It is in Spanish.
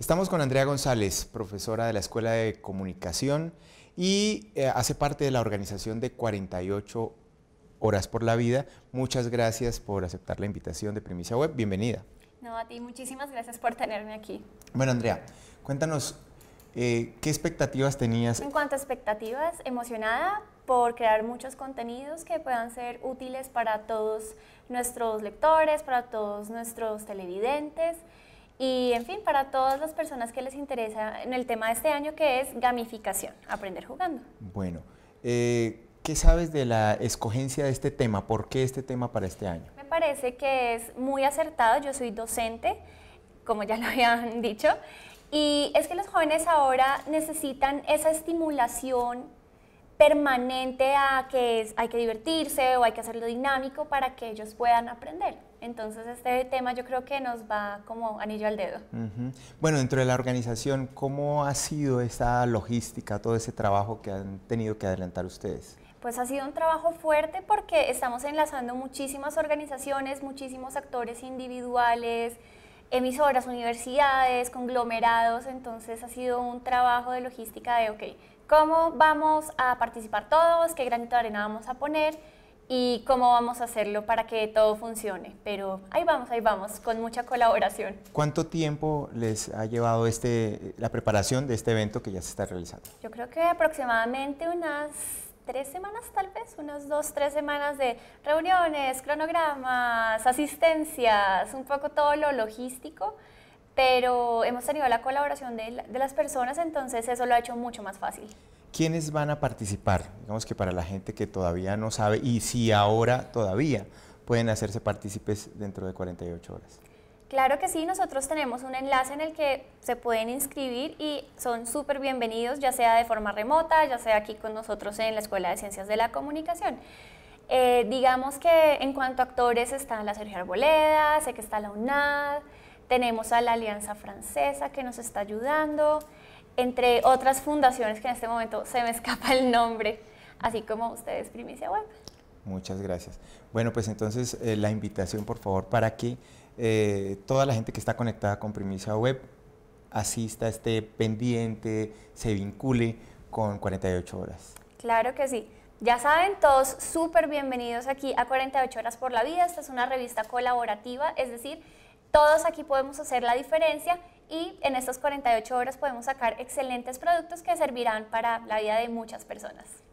Estamos con Andrea González, profesora de la Escuela de Comunicación y eh, hace parte de la organización de 48 Horas por la Vida. Muchas gracias por aceptar la invitación de Primicia Web. Bienvenida. No, a ti muchísimas gracias por tenerme aquí. Bueno, Andrea, cuéntanos eh, ¿Qué expectativas tenías? En cuanto a expectativas, emocionada por crear muchos contenidos que puedan ser útiles para todos nuestros lectores, para todos nuestros televidentes. Y en fin, para todas las personas que les interesa en el tema de este año que es gamificación, aprender jugando. Bueno, eh, ¿qué sabes de la escogencia de este tema? ¿Por qué este tema para este año? Me parece que es muy acertado, yo soy docente, como ya lo habían dicho, y es que los jóvenes ahora necesitan esa estimulación permanente a que hay que divertirse o hay que hacerlo dinámico para que ellos puedan aprender. Entonces este tema yo creo que nos va como anillo al dedo. Bueno, dentro de la organización, ¿cómo ha sido esa logística, todo ese trabajo que han tenido que adelantar ustedes? Pues ha sido un trabajo fuerte porque estamos enlazando muchísimas organizaciones, muchísimos actores individuales, emisoras, universidades, conglomerados, entonces ha sido un trabajo de logística de, ok, cómo vamos a participar todos, qué granito de arena vamos a poner y cómo vamos a hacerlo para que todo funcione. Pero ahí vamos, ahí vamos, con mucha colaboración. ¿Cuánto tiempo les ha llevado este, la preparación de este evento que ya se está realizando? Yo creo que aproximadamente unas tres semanas tal vez, unas dos, tres semanas de reuniones, cronogramas, asistencias, un poco todo lo logístico pero hemos tenido la colaboración de, las personas, entonces eso lo ha hecho mucho más fácil. ¿Quiénes van a participar? Digamos que para la gente que todavía no sabe y si ahora todavía pueden hacerse partícipes dentro de 48 horas. Claro que sí, nosotros tenemos un enlace en el que se pueden inscribir y son súper bienvenidos, ya sea de forma remota, ya sea aquí con nosotros en la Escuela de Ciencias de la Comunicación. Eh, digamos que en cuanto a actores está la Sergio Arboleda, sé que está la UNAD, tenemos a la Alianza Francesa que nos está ayudando, entre otras fundaciones que en este momento se me escapa el nombre, así como ustedes, Primicia Web. Muchas gracias. Bueno, pues entonces eh, la invitación, por favor, para que eh, toda la gente que está conectada con Primicia Web asista, esté pendiente, se vincule con 48 horas. Claro que sí. Ya saben, todos súper bienvenidos aquí a 48 horas por la vida. Esta es una revista colaborativa, es decir, todos aquí podemos hacer la diferencia y en estas 48 horas podemos sacar excelentes productos que servirán para la vida de muchas personas.